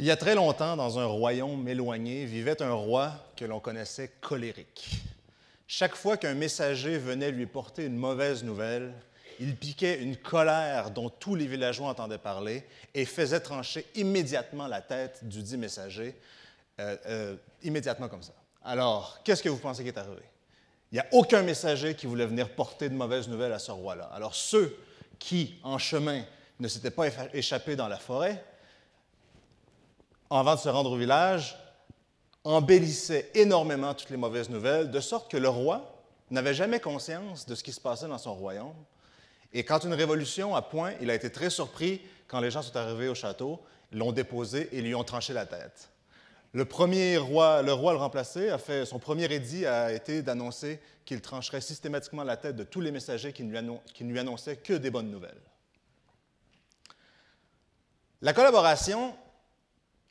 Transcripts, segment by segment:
Il y a très longtemps, dans un royaume éloigné, vivait un roi que l'on connaissait colérique. Chaque fois qu'un messager venait lui porter une mauvaise nouvelle, il piquait une colère dont tous les villageois entendaient parler et faisait trancher immédiatement la tête du dit messager, euh, euh, immédiatement comme ça. Alors, qu'est-ce que vous pensez qui est arrivé? Il n'y a aucun messager qui voulait venir porter de mauvaises nouvelles à ce roi-là. Alors, ceux qui, en chemin, ne s'étaient pas échappés dans la forêt, avant de se rendre au village, embellissait énormément toutes les mauvaises nouvelles, de sorte que le roi n'avait jamais conscience de ce qui se passait dans son royaume. Et quand une révolution a point, il a été très surpris quand les gens sont arrivés au château, l'ont déposé et lui ont tranché la tête. Le premier roi, le roi le remplacé, a fait, son premier édit a été d'annoncer qu'il trancherait systématiquement la tête de tous les messagers qui qui ne lui annonçaient que des bonnes nouvelles. La collaboration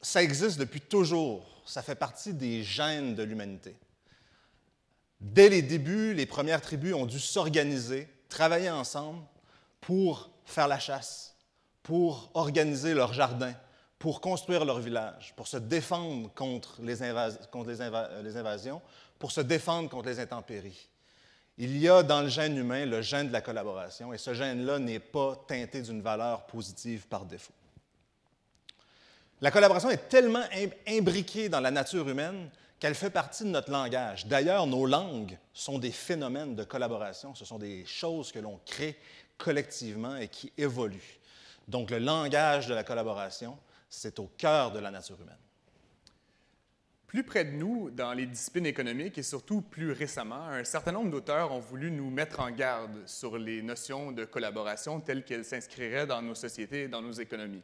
ça existe depuis toujours. Ça fait partie des gènes de l'humanité. Dès les débuts, les premières tribus ont dû s'organiser, travailler ensemble pour faire la chasse, pour organiser leur jardin, pour construire leur village, pour se défendre contre les, euh, les invasions, pour se défendre contre les intempéries. Il y a dans le gène humain le gène de la collaboration, et ce gène-là n'est pas teinté d'une valeur positive par défaut. La collaboration est tellement imbriquée dans la nature humaine qu'elle fait partie de notre langage. D'ailleurs, nos langues sont des phénomènes de collaboration, ce sont des choses que l'on crée collectivement et qui évoluent. Donc le langage de la collaboration, c'est au cœur de la nature humaine. Plus près de nous, dans les disciplines économiques et surtout plus récemment, un certain nombre d'auteurs ont voulu nous mettre en garde sur les notions de collaboration telles qu'elles s'inscriraient dans nos sociétés et dans nos économies.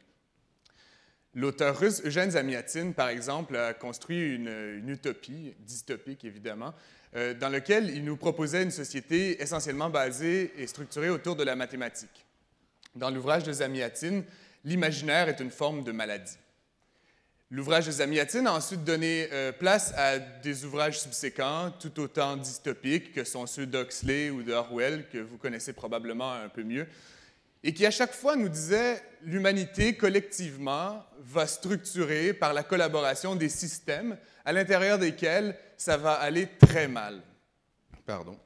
L'auteur russe Eugène Zamiatine, par exemple, a construit une, utopie, dystopique évidemment, euh, dans laquelle il nous proposait une société essentiellement basée et structurée autour de la mathématique. Dans l'ouvrage de Zamiatine, l'imaginaire est une forme de maladie. L'ouvrage de Zamiatine a ensuite donné euh, place à des ouvrages subséquents tout autant dystopiques que sont ceux d'Oxley ou de que vous connaissez probablement un peu mieux, et qui à chaque fois nous disait l'humanité collectivement va structurer par la collaboration des systèmes à l'intérieur desquels ça va aller très mal. Pardon.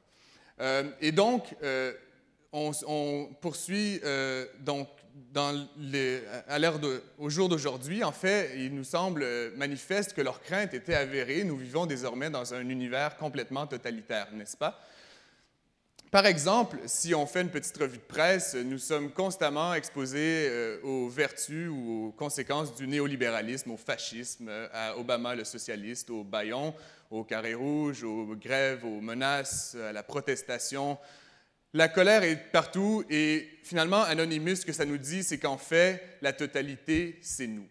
Euh, et donc, euh, on, poursuit euh, donc à l'heure au jour d'aujourd'hui. En fait, il nous semble manifeste que leurs crainte était avérées Nous vivons désormais dans un univers complètement totalitaire, n'est-ce pas? Par exemple, si on fait une petite revue de presse, nous sommes constamment exposés euh, aux vertus ou aux conséquences du néolibéralisme, au fascisme, euh, à Obama le socialiste, au Bayon, au carré rouge, aux grèves, aux menaces, à la protestation. La colère est partout et finalement, Anonymous, ce que ça nous dit, c'est qu'en fait, la totalité, c'est nous.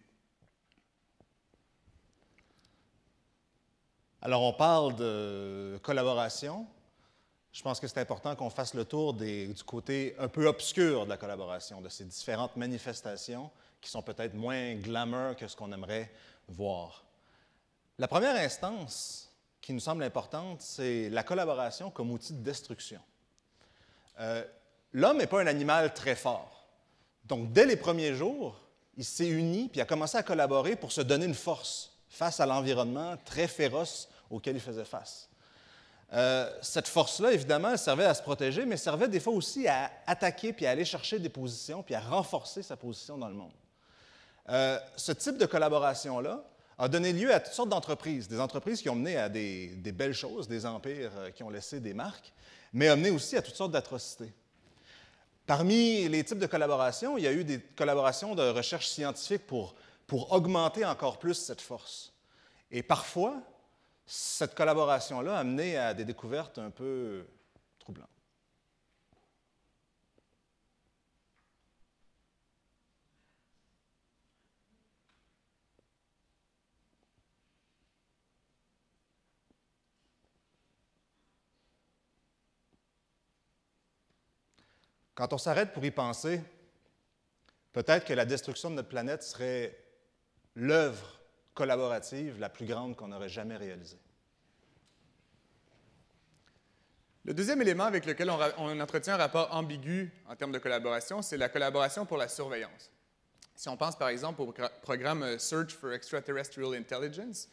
Alors, on parle de collaboration, je pense que c'est important qu'on fasse le tour du côté un peu obscur de la collaboration, de ces différentes manifestations qui sont peut-être moins glamour que ce qu'on aimerait voir. La première instance qui nous semble importante, c'est la collaboration comme outil de destruction. Euh, l'homme n'est pas un animal très fort. Donc, dès les premiers jours, il s'est uni puis a commencé à collaborer pour se donner une force face à l'environnement très féroce auquel il faisait face. Euh, cette force-là, évidemment, elle servait à se protéger, mais servait des fois aussi à attaquer, puis à aller chercher des positions, puis à renforcer sa position dans le monde. Euh, ce type de collaboration-là a donné lieu à toutes sortes d'entreprises, des entreprises qui ont mené à des, belles choses, des empires euh, qui ont laissé des marques, mais a mené aussi à toutes sortes d'atrocités. Parmi les types de collaborations, il y a eu des collaborations de recherche scientifique pour, pour augmenter encore plus cette force. Et parfois, cette collaboration-là a amené à des découvertes un peu troublantes. Quand on s'arrête pour y penser, peut-être que la destruction de notre planète serait l'œuvre collaborative la plus grande qu'on aurait jamais réalisée. Le deuxième élément avec lequel on, entretient un rapport ambigu en termes de collaboration, c'est la collaboration pour la surveillance. Si on pense par exemple au programme euh, Search for Extraterrestrial Intelligence,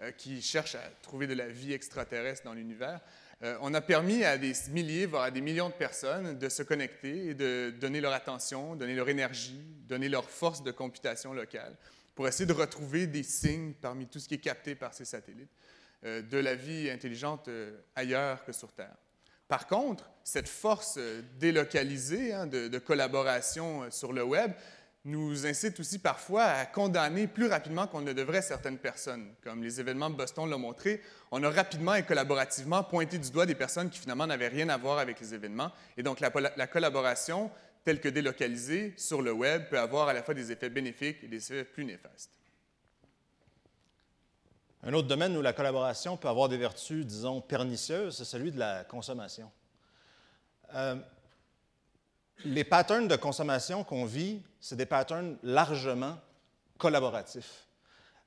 euh, qui cherche à trouver de la vie extraterrestre dans l'univers, euh, on a permis à des milliers, voire à des millions de personnes de se connecter et de donner leur attention, donner leur énergie, donner leur force de computation locale pour essayer de retrouver des signes parmi tout ce qui est capté par ces satellites euh, de la vie intelligente euh, ailleurs que sur Terre. Par contre, cette force euh, délocalisée hein, de, collaboration sur le Web nous incite aussi parfois à condamner plus rapidement qu'on ne devrait certaines personnes. Comme les événements de Boston l'ont montré, on a rapidement et collaborativement pointé du doigt des personnes qui finalement n'avaient rien à voir avec les événements. Et donc la collaboration telle que délocalisée sur le web, peut avoir à la fois des effets bénéfiques et des effets plus néfastes. Un autre domaine où la collaboration peut avoir des vertus, disons, pernicieuses, c'est celui de la consommation. Euh, les patterns de consommation qu'on vit, c'est des patterns largement collaboratifs.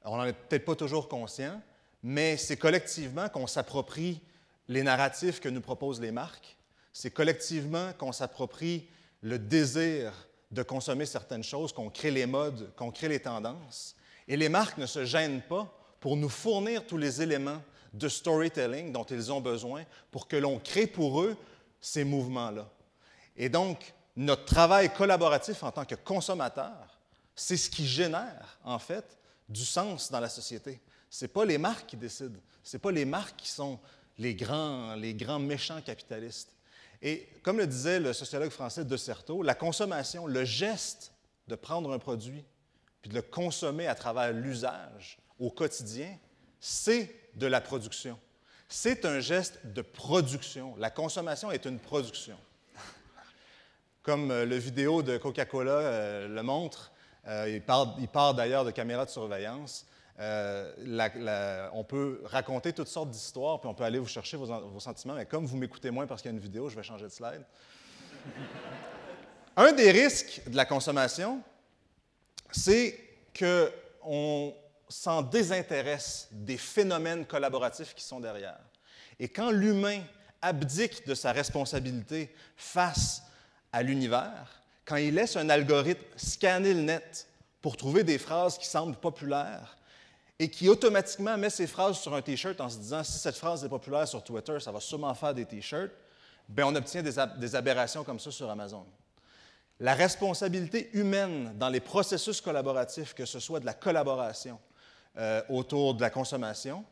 on n'en est peut-être pas toujours conscient, mais c'est collectivement qu'on s'approprie les narratifs que nous proposent les marques. C'est collectivement qu'on s'approprie le désir de consommer certaines choses, qu'on crée les modes, qu'on crée les tendances. Et les marques ne se gênent pas pour nous fournir tous les éléments de storytelling dont ils ont besoin pour que l'on crée pour eux ces mouvements-là. Et donc, notre travail collaboratif en tant que consommateur, c'est ce qui génère, en fait, du sens dans la société. Ce n'est pas les marques qui décident, ce n'est pas les marques qui sont les grands, les grands méchants capitalistes. Et comme le disait le sociologue français De Certeau, la consommation, le geste de prendre un produit puis de le consommer à travers l'usage au quotidien, c'est de la production. C'est un geste de production. La consommation est une production. Comme euh, le vidéo de Coca-Cola euh, le montre, euh, il part, part d'ailleurs de caméras de surveillance. Euh, on peut raconter toutes sortes d'histoires, puis on peut aller vous chercher vos, vos sentiments, mais comme vous m'écoutez moins parce qu'il y a une vidéo, je vais changer de slide. Un des risques de la consommation, c'est qu'on s'en désintéresse des phénomènes collaboratifs qui sont derrière. Et quand l'humain abdique de sa responsabilité face à l'univers, quand il laisse un algorithme scanner le net pour trouver des phrases qui semblent populaires, et qui automatiquement met ses phrases sur un T-shirt en se disant si cette phrase est populaire sur Twitter, ça va sûrement faire des T-shirts, bien on obtient des, aberrations comme ça sur Amazon. La responsabilité humaine dans les processus collaboratifs, que ce soit de la collaboration euh, autour de la consommation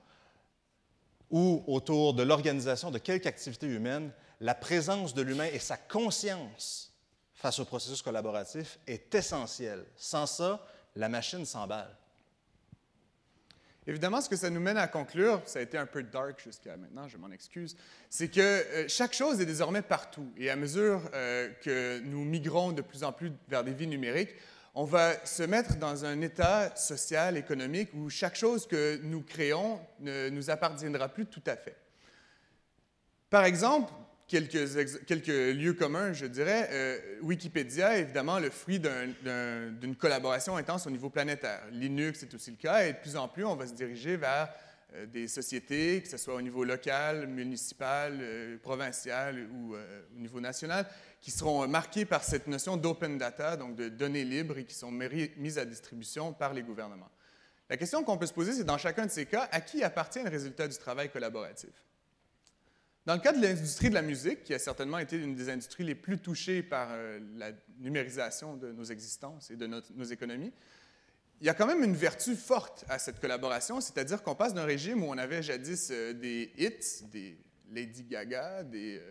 ou autour de l'organisation de quelque activité humaine, la présence de l'humain et sa conscience face au processus collaboratif est essentielle. Sans ça, la machine s'emballe. Évidemment, ce que ça nous mène à conclure, ça a été un peu dark jusqu'à maintenant, je m'en excuse, c'est que euh, chaque chose est désormais partout. Et à mesure euh, que nous migrons de plus en plus vers des vies numériques, on va se mettre dans un état social, économique, où chaque chose que nous créons ne nous appartiendra plus tout à fait. Par exemple, quelques, quelques lieux communs, je dirais. Euh, Wikipédia est évidemment le fruit d'une collaboration intense au niveau planétaire. Linux est aussi le cas, et de plus en plus, on va se diriger vers euh, des sociétés, que ce soit au niveau local, municipal, euh, provincial ou au niveau national, qui seront marquées par cette notion d'open data, donc de données libres, et qui sont mises à distribution par les gouvernements. La question qu'on peut se poser, c'est dans chacun de ces cas, à qui appartient le résultat du travail collaboratif? Dans le cas de l'industrie de la musique, qui a certainement été une des industries les plus touchées par euh, la numérisation de nos existences et de nos économies, il y a quand même une vertu forte à cette collaboration, c'est-à-dire qu'on passe d'un régime où on avait jadis euh, des hits, des Lady Gaga, des, euh,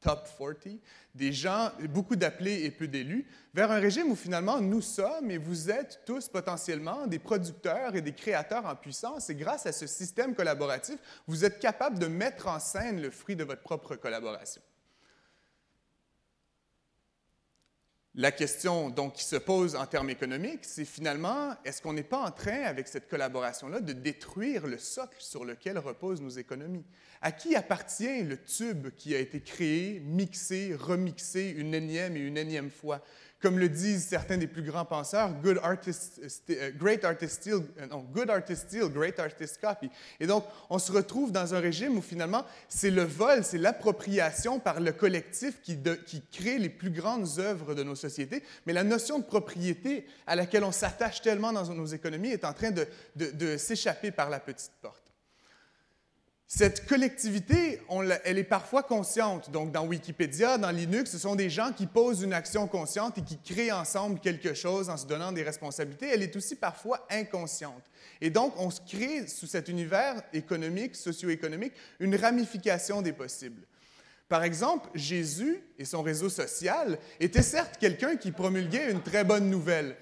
Top 40, des gens, beaucoup d'appelés et peu d'élus, vers un régime où finalement nous sommes et vous êtes tous potentiellement des producteurs et des créateurs en puissance. Et grâce à ce système collaboratif, vous êtes capable de mettre en scène le fruit de votre propre collaboration. La question qui se pose en termes économiques, c'est finalement, est-ce qu'on n'est pas en train, avec cette collaboration-là, de détruire le socle sur lequel reposent nos économies? À qui appartient le tube qui a été créé, mixé, remixé une énième et une énième fois? Comme le disent certains des plus grands penseurs, good artist, euh, euh, great steal, euh, good great artist copy. Et donc, on se retrouve dans un régime où finalement, c'est le vol, c'est l'appropriation par le collectif qui, crée les plus grandes œuvres de nos sociétés. Mais la notion de propriété à laquelle on s'attache tellement dans nos économies est en train de s'échapper par la petite porte. Cette collectivité, elle est parfois consciente. Donc, dans Wikipédia, dans Linux, ce sont des gens qui posent une action consciente et qui créent ensemble quelque chose en se donnant des responsabilités. Elle est aussi parfois inconsciente. Et donc, on se crée sous cet univers économique, socio-économique, une ramification des possibles. Par exemple, Jésus et son réseau social étaient certes quelqu'un qui promulguait une très bonne nouvelle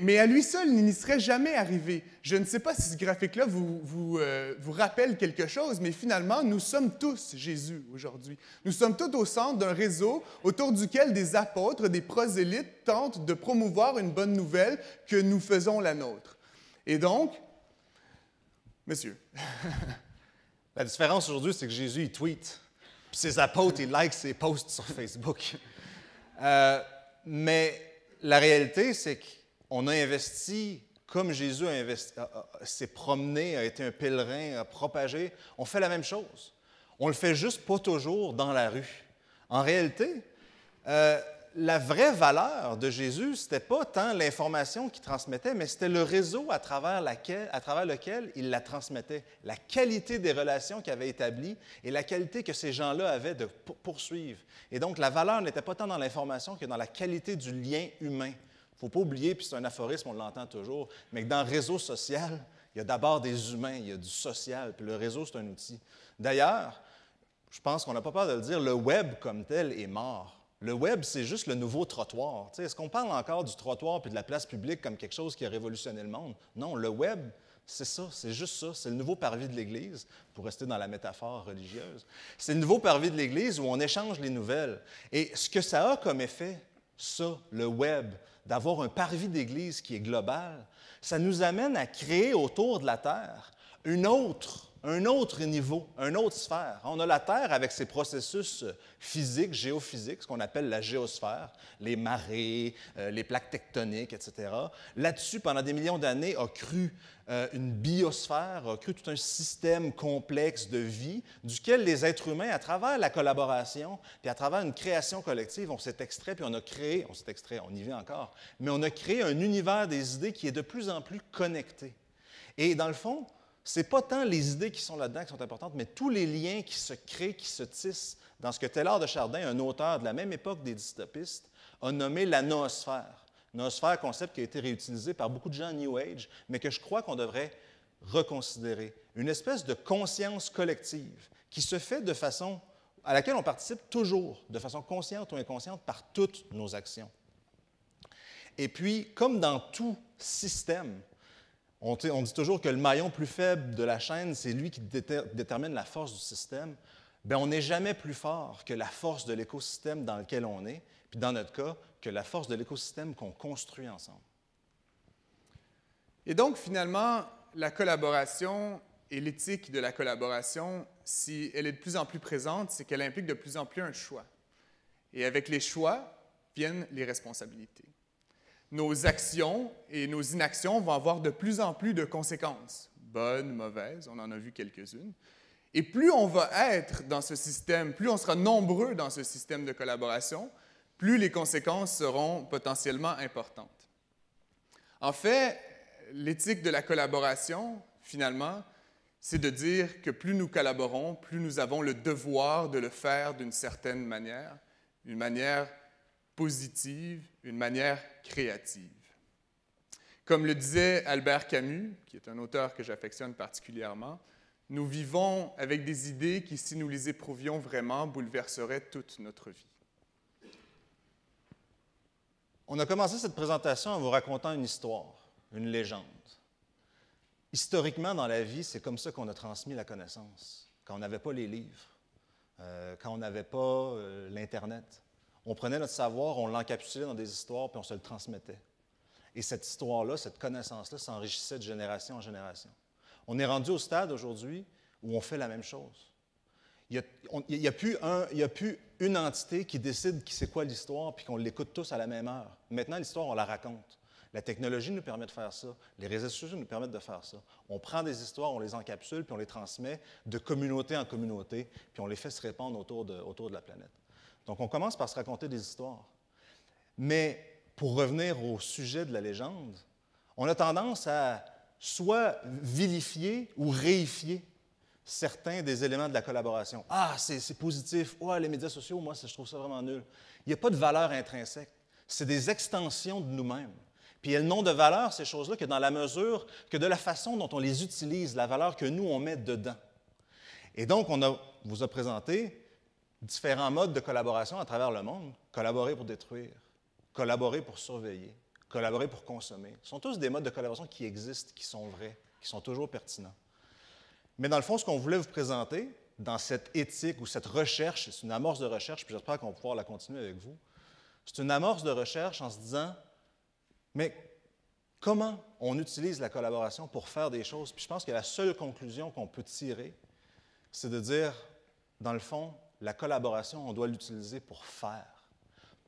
mais à lui seul, il n'y serait jamais arrivé. Je ne sais pas si ce graphique-là vous, vous, euh, vous rappelle quelque chose, mais finalement, nous sommes tous Jésus aujourd'hui. Nous sommes tous au centre d'un réseau autour duquel des apôtres, des prosélytes tentent de promouvoir une bonne nouvelle que nous faisons la nôtre. Et donc, monsieur, la différence aujourd'hui, c'est que Jésus, il tweet. Puis ses apôtres, ils like ses posts sur Facebook. Euh, mais la réalité, c'est que on a investi comme Jésus s'est promené, a été un pèlerin, a propagé. On fait la même chose. On le fait juste pas toujours dans la rue. En réalité, euh, la vraie valeur de Jésus, ce n'était pas tant l'information qu'il transmettait, mais c'était le réseau à travers, lequel il la transmettait, la qualité des relations qu'il avait établies et la qualité que ces gens-là avaient de poursuivre. Et donc, la valeur n'était pas tant dans l'information que dans la qualité du lien humain faut pas oublier, puis c'est un aphorisme, on l'entend toujours, mais que dans le réseau social, il y a d'abord des humains, il y a du social, puis le réseau, c'est un outil. D'ailleurs, je pense qu'on n'a pas peur de le dire, le web comme tel est mort. Le web, c'est juste le nouveau trottoir. Est-ce qu'on parle encore du trottoir puis de la place publique comme quelque chose qui a révolutionné le monde? Non, le web, c'est ça, c'est juste ça. C'est le nouveau parvis de l'Église, pour rester dans la métaphore religieuse. C'est le nouveau parvis de l'Église où on échange les nouvelles. Et ce que ça a comme effet, ça, le web, d'avoir un parvis d'église qui est global, ça nous amène à créer autour de la terre une autre un autre niveau, une autre sphère. On a la Terre avec ses processus euh, physiques, géophysiques, ce qu'on appelle la géosphère, les marées, euh, les plaques tectoniques, etc. Là-dessus, pendant des millions d'années, a cru euh, une biosphère, a cru tout un système complexe de vie duquel les êtres humains, à travers la collaboration, et à travers une création collective, on s'est extrait, puis on a créé, on s'est extrait, on y vit encore, mais on a créé un univers des idées qui est de plus en plus connecté. Et dans le fond, n'est pas tant les idées qui sont là-dedans qui sont importantes, mais tous les liens qui se créent, qui se tissent dans ce que Taylor de Chardin, un auteur de la même époque des dystopistes, a nommé la noosphère. Noosphère, concept qui a été réutilisé par beaucoup de gens New Age, mais que je crois qu'on devrait reconsidérer. Une espèce de conscience collective qui se fait de façon à laquelle on participe toujours, de façon consciente ou inconsciente, par toutes nos actions. Et puis, comme dans tout système, on, dit toujours que le maillon plus faible de la chaîne, c'est lui qui détermine la force du système. Bien, on n'est jamais plus fort que la force de l'écosystème dans lequel on est, puis dans notre cas, que la force de l'écosystème qu'on construit ensemble. Et donc, finalement, la collaboration et l'éthique de la collaboration, si elle est de plus en plus présente, c'est qu'elle implique de plus en plus un choix. Et avec les choix viennent les responsabilités nos actions et nos inactions vont avoir de plus en plus de conséquences, bonnes, mauvaises, on en a vu quelques-unes. Et plus on va être dans ce système, plus on sera nombreux dans ce système de collaboration, plus les conséquences seront potentiellement importantes. En fait, l'éthique de la collaboration, finalement, c'est de dire que plus nous collaborons, plus nous avons le devoir de le faire d'une certaine manière, une manière positive, une manière créative. Comme le disait Albert Camus, qui est un auteur que j'affectionne particulièrement, nous vivons avec des idées qui, si nous les éprouvions vraiment, bouleverseraient toute notre vie. On a commencé cette présentation en vous racontant une histoire, une légende. Historiquement, dans la vie, c'est comme ça qu'on a transmis la connaissance, quand on n'avait pas les livres, euh, quand on n'avait pas euh, l'Internet. On prenait notre savoir, on l'encapsulait dans des histoires, puis on se le transmettait. Et cette histoire-là, cette connaissance-là s'enrichissait de génération en génération. On est rendu au stade aujourd'hui où on fait la même chose. Il n'y a, plus une entité qui décide qui c'est quoi l'histoire, puis qu'on l'écoute tous à la même heure. Maintenant, l'histoire, on la raconte. La technologie nous permet de faire ça. Les réseaux sociaux nous permettent de faire ça. On prend des histoires, on les encapsule, puis on les transmet de communauté en communauté, puis on les fait se répandre autour de la planète. Donc on commence par se raconter des histoires. Mais pour revenir au sujet de la légende, on a tendance à soit vilifier ou réifier certains des éléments de la collaboration. Ah, c'est positif. Ah, les médias sociaux, moi, je trouve ça vraiment nul. Il n'y a pas de valeur intrinsèque. C'est des extensions de nous-mêmes. Puis elles n'ont de valeur, ces choses-là, que dans la mesure que de la façon dont on les utilise, la valeur que nous, on met dedans. Et donc, on vous a présenté différents modes de collaboration à travers le monde, collaborer pour détruire, collaborer pour surveiller, collaborer pour consommer, sont tous des modes de collaboration qui existent, qui sont vrais, qui sont toujours pertinents. Mais dans le fond, ce qu'on voulait vous présenter dans cette éthique ou cette recherche, c'est une amorce de recherche, puis j'espère qu'on pourra la continuer avec vous, c'est une amorce de recherche en se disant, mais comment on utilise la collaboration pour faire des choses? Puis je pense que la seule conclusion qu'on peut tirer, c'est de dire, dans le fond, la collaboration, on doit l'utiliser pour faire,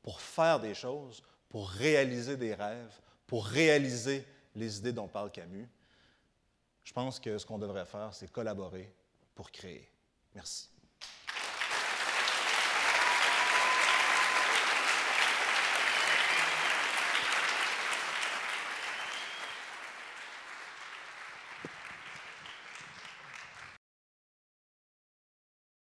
pour faire des choses, pour réaliser des rêves, pour réaliser les idées dont parle Camus. Je pense que ce qu'on devrait faire, c'est collaborer pour créer. Merci.